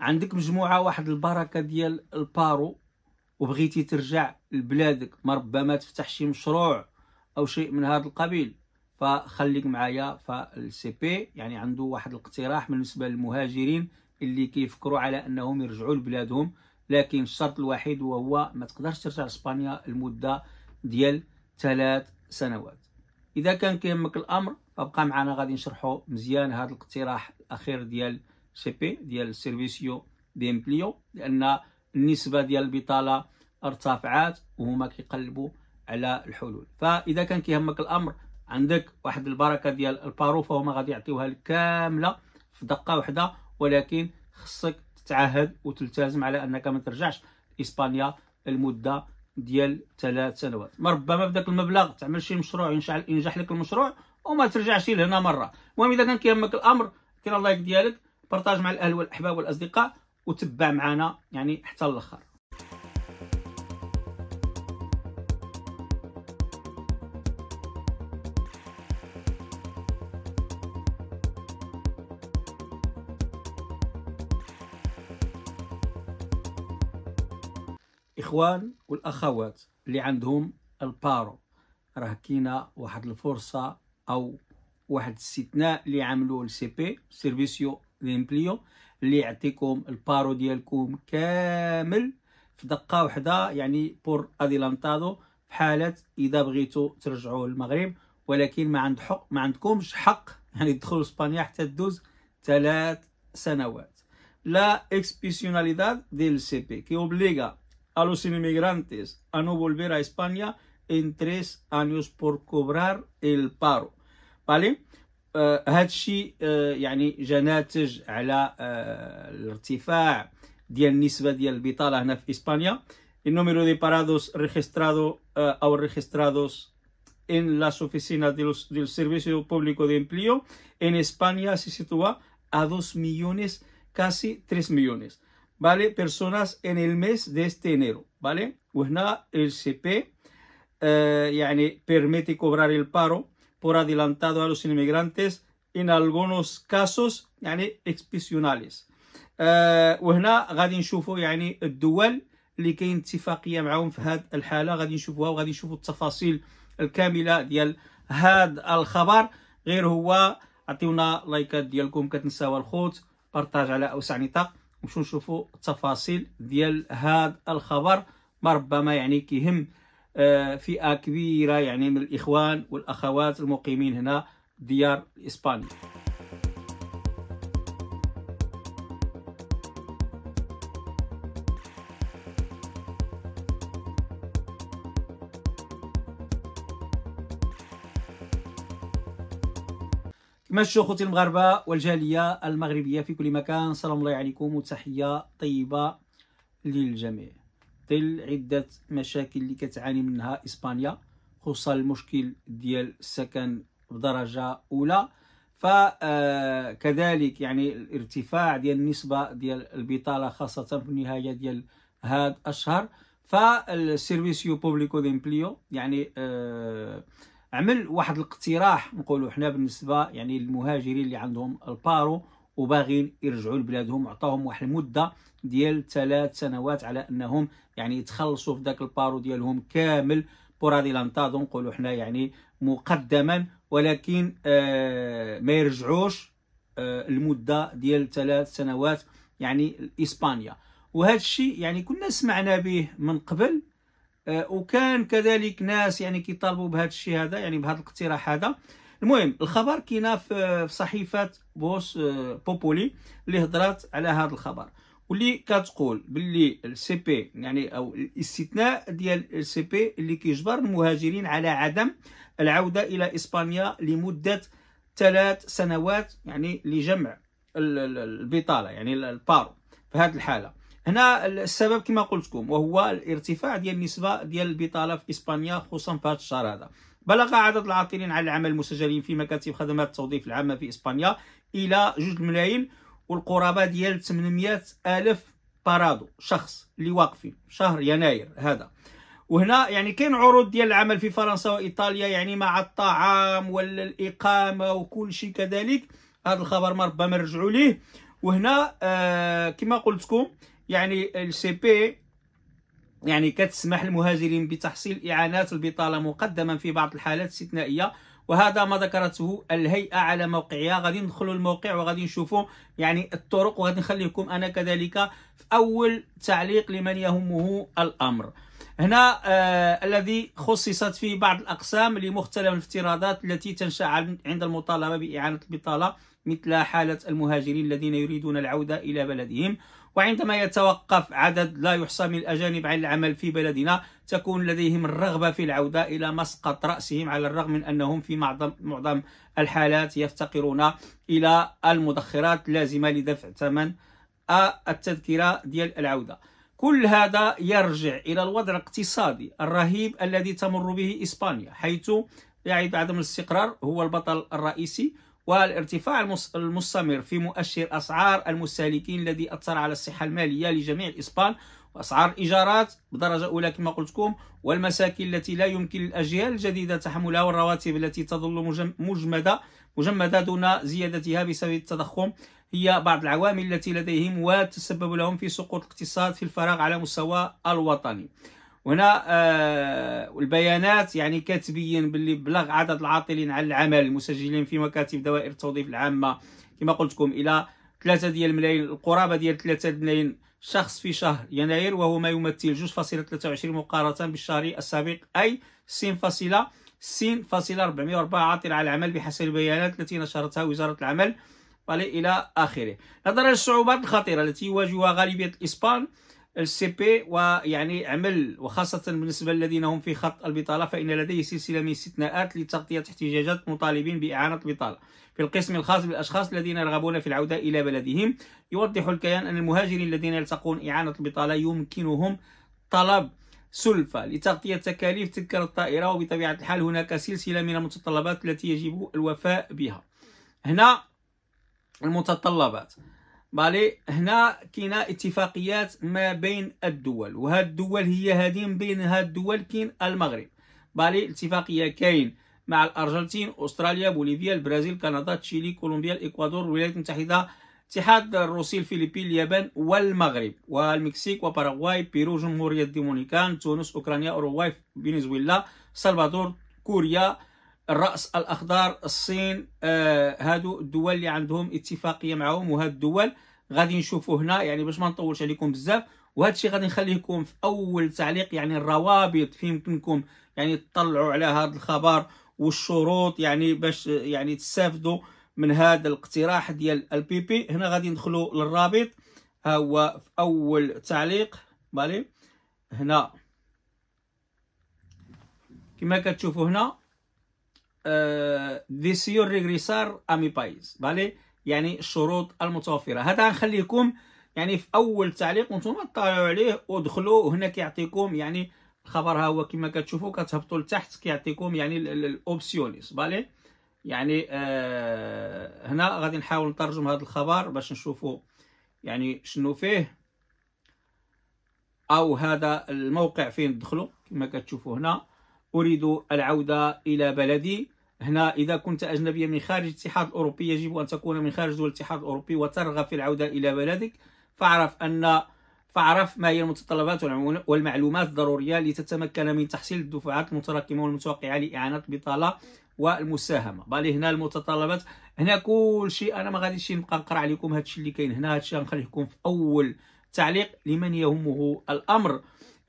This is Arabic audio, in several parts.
عندك مجموعه واحد البركه ديال البارو وبغيتي ترجع لبلادك ما ربما تفتح شي مشروع او شيء من هذا القبيل فخليك معايا فالسي بي يعني عنده واحد الاقتراح بالنسبه للمهاجرين اللي كيفكروا على انهم يرجعوا لبلادهم لكن الشرط الوحيد وهو ما تقدرش ترجع لاسبانيا المده ديال ثلاث سنوات اذا كان كيهمك الامر فابقى معنا غادي نشرحوا مزيان هذا الاقتراح الاخير ديال سي بي ديال سيرفيسيو دي امبليو لان النسبه ديال البطاله ارتفعات وهما كيقلبوا على الحلول فاذا كان كيهمك الامر عندك واحد البركه ديال البارو فهما غادي يعطيوها لك كامله في دقه واحده ولكن خصك تتعهد وتلتزم على انك ما ترجعش لاسبانيا المده ديال ثلاث سنوات ما ربما بداك المبلغ تعمل شي مشروع ينجح لك المشروع وما ترجعش لهنا مره المهم اذا كان كيهمك الامر كاين الله ديالك بارطاج مع الاهل والاحباب والاصدقاء وتبع معنا يعني حتى الاخر الاخوان والاخوات اللي عندهم البارو راه كاينه واحد الفرصه او واحد الاستثناء اللي عملوه السي بي سيرفيسيو ليمبليو اللي يعطيكم البارو ديالكم كامل في دقه واحده يعني بور اديلانتادو في حاله اذا بغيتو ترجعوا للمغرب ولكن ما عند حق ما عندكمش حق يعني تدخلوا اسبانيا حتى تدوز ثلاث سنوات لا اكسبيسيوناليداد ديال سي بي كي اوبليغا a los inmigrantes a no volver a España en tres años por cobrar el el número de parados registrados o registrados en las oficinas del Servicio Público de Empleo en España se sitúa a 2 millones, casi 3 millones, ¿vale? Personas en el mes de este enero, ¿vale? Pues nada, el CP eh, permite cobrar el paro por adelantado a los inmigrantes ان algunos كاسوس يعني اكسبيسيوناليز أه وهنا غادي نشوفوا يعني الدول اللي كاين اتفاقيه معاهم في هذه الحاله غادي نشوفوها وغادي نشوفوا التفاصيل الكامله ديال هذا الخبر غير هو عطيونا لايكات ديالكم كتنساو الخوت بارطاج على اوسع نطاق نمشيو نشوفوا التفاصيل ديال هذا الخبر ما ربما يعني كيهم آه، فئة كبيرة يعني من الإخوان والأخوات المقيمين هنا ديار إسبانيا كما اخوتي المغاربه والجاليه المغربيه في كل مكان سلام الله عليكم وتحيه طيبه للجميع ظل عده مشاكل اللي كتعاني منها اسبانيا خصوصا المشكل ديال السكن بدرجه اولى فكذلك آه، يعني الارتفاع ديال النسبه ديال البطاله خاصه في النهايه ديال هذا الشهر فالسيرفيسيو بوبليكو ديمبليو يعني آه، عمل واحد الاقتراح نقولوا حنا بالنسبه يعني للمهاجرين اللي عندهم البارو وباغين يرجعوا لبلادهم عطاهم واحد المده ديال ثلاث سنوات على انهم يعني يتخلصوا في ذاك البارو ديالهم كامل دونك نقولوا حنا يعني مقدما ولكن آه ما يرجعوش آه المده ديال ثلاث سنوات يعني اسبانيا وهذا الشيء يعني كنا سمعنا به من قبل آه وكان كذلك ناس يعني كيطالبوا بهذا الشيء هذا يعني بهذا الاقتراح هذا المهم الخبر كاين في صحيفه بوس آه، بوبولي اللي هضرات على هذا الخبر واللي كتقول باللي السي بي يعني او الاستثناء ديال السي بي اللي كيجبر المهاجرين على عدم العوده الى اسبانيا لمده ثلاث سنوات يعني لجمع البطاله يعني البارو في هذه الحاله هنا السبب كما قلت لكم وهو الارتفاع ديال النسبه ديال البطاله في اسبانيا خصوصا في هذا الشهر هذا بلغ عدد العاطلين عن العمل المسجلين في مكاتب خدمات التوظيف العامة في إسبانيا إلى 2 ملايين والقرابة ديال 800 ألف بارادو شخص اللي واقفين شهر يناير هذا وهنا يعني كاين عروض ديال العمل في فرنسا وايطاليا يعني مع الطعام ولا الاقامه وكل شيء كذلك هذا الخبر ما ربما نرجعوا ليه وهنا آه كما قلت لكم يعني السي بي يعني كتسمح للمهاجرين بتحصيل إعانات البطالة مقدما في بعض الحالات الاستثنائية وهذا ما ذكرته الهيئه على موقعها غادي ندخلوا الموقع وغادي نشوفوا يعني الطرق وغادي نخليكم انا كذلك في اول تعليق لمن يهمه الامر هنا آه الذي خصصت فيه بعض الاقسام لمختلف الافتراضات التي تنشا عند المطالبه باعانه البطاله مثل حالة المهاجرين الذين يريدون العودة إلى بلدهم وعندما يتوقف عدد لا يحصى من الأجانب عن العمل في بلدنا تكون لديهم الرغبة في العودة إلى مسقط رأسهم على الرغم من أنهم في معظم, معظم الحالات يفتقرون إلى المدخرات اللازمة لدفع ثمن التذكرة ديال العودة كل هذا يرجع إلى الوضع الاقتصادي الرهيب الذي تمر به إسبانيا حيث يعيد عدم الاستقرار هو البطل الرئيسي والارتفاع المستمر في مؤشر أسعار المستهلكين الذي أثر على الصحة المالية لجميع الإسبان وأسعار الإيجارات بدرجة أولى كما قلتكم والمساكن التي لا يمكن للأجيال الجديدة تحملها والرواتب التي تظل مجمدة مجمدة دون زيادتها بسبب التضخم هي بعض العوامل التي لديهم وتسبب لهم في سقوط الاقتصاد في الفراغ على مستوى الوطني هنا آه، البيانات يعني كتبين باللي بلغ عدد العاطلين عن العمل المسجلين في مكاتب دوائر التوظيف العامه كما قلت لكم الى 3 ديال الملايين القرابه ديال 3 ملايين شخص في شهر يناير وهو ما يمثل 2.23 مقارنه بالشهر السابق اي 404 عاطل على العمل بحسب البيانات التي نشرتها وزاره العمل والى اخره نظرا للصعوبات الخطيره التي يواجهها غالبيه الاسبان السي بي ويعني عمل وخاصة بالنسبة للذين هم في خط البطالة فإن لديه سلسلة من استثناءات لتغطية احتجاجات مطالبين بإعانة البطالة في القسم الخاص بالأشخاص الذين يرغبون في العودة إلى بلدهم يوضح الكيان أن المهاجرين الذين يلتقون إعانة البطالة يمكنهم طلب سلفة لتغطية تكاليف تذكرة الطائرة وبطبيعة الحال هناك سلسلة من المتطلبات التي يجب الوفاء بها هنا المتطلبات بالي هنا كاينه اتفاقيات ما بين الدول وهاد الدول هي هذه من بين هاد الدول كاين المغرب بالي اتفاقيه كاين مع الارجنتين استراليا بوليفيا البرازيل كندا تشيلي كولومبيا الاكوادور الولايات المتحده الاتحاد الروسي الفلبين اليابان والمغرب والمكسيك وباراغواي بيرو جمهوريه ديمونيكان تونس اوكرانيا اوروغواي فنزويلا سلفادور كوريا الراس الاخضر الصين آه هادو الدول اللي عندهم اتفاقيه معهم وهاد الدول غادي نشوفوا هنا يعني باش ما نطولش عليكم بزاف وهذا الشيء غادي نخليكم في اول تعليق يعني الروابط في يمكنكم يعني تطلعوا على هذا الخبر والشروط يعني باش يعني تستافدوا من هذا الاقتراح ديال البي بي هنا غادي ندخلوا للرابط ها هو في اول تعليق بالي هنا كما كتشوفوا هنا ديسيو ديسيور ريغريسار امي بايز فالي يعني الشروط المتوفره هذا غنخليكم يعني في اول تعليق وانتم اطلعوا عليه ودخلوا هنا كيعطيكم يعني الخبر ها هو كما كتشوفوا كتهبطوا لتحت كيعطيكم يعني الاوبسيونيس فالي يعني آه هنا غادي نحاول نترجم هذا الخبر باش نشوفوا يعني شنو فيه او هذا الموقع فين تدخلوا كما كتشوفوا هنا أريد العودة إلى بلدي هنا إذا كنت أجنبيا من خارج الاتحاد الأوروبي يجب أن تكون من خارج دول الاتحاد الأوروبي وترغب في العودة إلى بلدك فاعرف أن فاعرف ما هي المتطلبات والمعلومات الضرورية لتتمكن من تحصيل الدفعات المتراكمة والمتوقعة لإعانة البطالة والمساهمة بالي هنا المتطلبات هنا كل شيء أنا ما غاديش نبقى نقرا عليكم هادشي اللي كاين هنا هادشي غنخليكم في أول تعليق لمن يهمه الأمر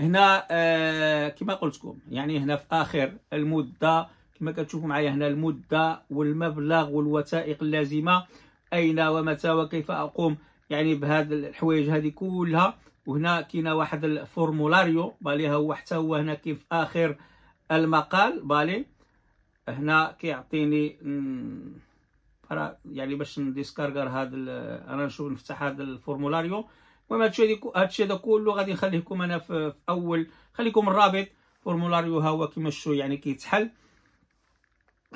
هنا آه، كما قلت لكم يعني هنا في اخر المده كما كتشوفوا معايا هنا المده والمبلغ والوثائق اللازمه اين ومتى وكيف اقوم يعني بهذا الحوايج هذه كلها وهنا كاين واحد الفورمولاريو بالي هو حتى هو هنا كاين في اخر المقال بالي هنا كيعطيني يعني باش نديسكارغر هذا انا نشوف نفتح هذا الفورمولاريو المهم هادشي هادشي هذا كله غادي نخليكم انا في اول خليكم الرابط فورمولاريو ها هو كيما شفتوا يعني كيتحل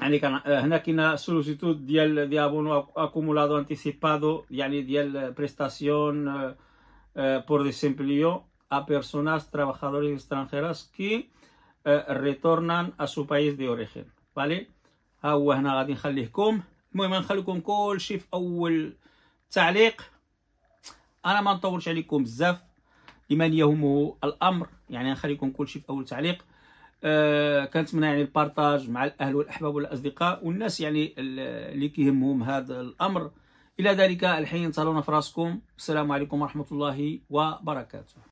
يعني كان آه، هنا كاين سوليسيتود ديال دي ابونو اكومولادو انتيسيبادو يعني ديال بريستاسيون دي سيمبليو ا بيرسوناس trabajadoras استرانجيراس كي ريتورنان ا سو بايس دي اوريجين فالي ها هو هنا غادي نخليكم المهم غنخليكم كلشي في اول تعليق انا ما نطولش عليكم بزاف لمن يهمه الامر يعني نخليكم كلشي في اول تعليق أه كنتمنى يعني البارطاج مع الاهل والاحباب والاصدقاء والناس يعني اللي كيهمهم هذا الامر الى ذلك الحين تهلاونا في راسكم السلام عليكم ورحمه الله وبركاته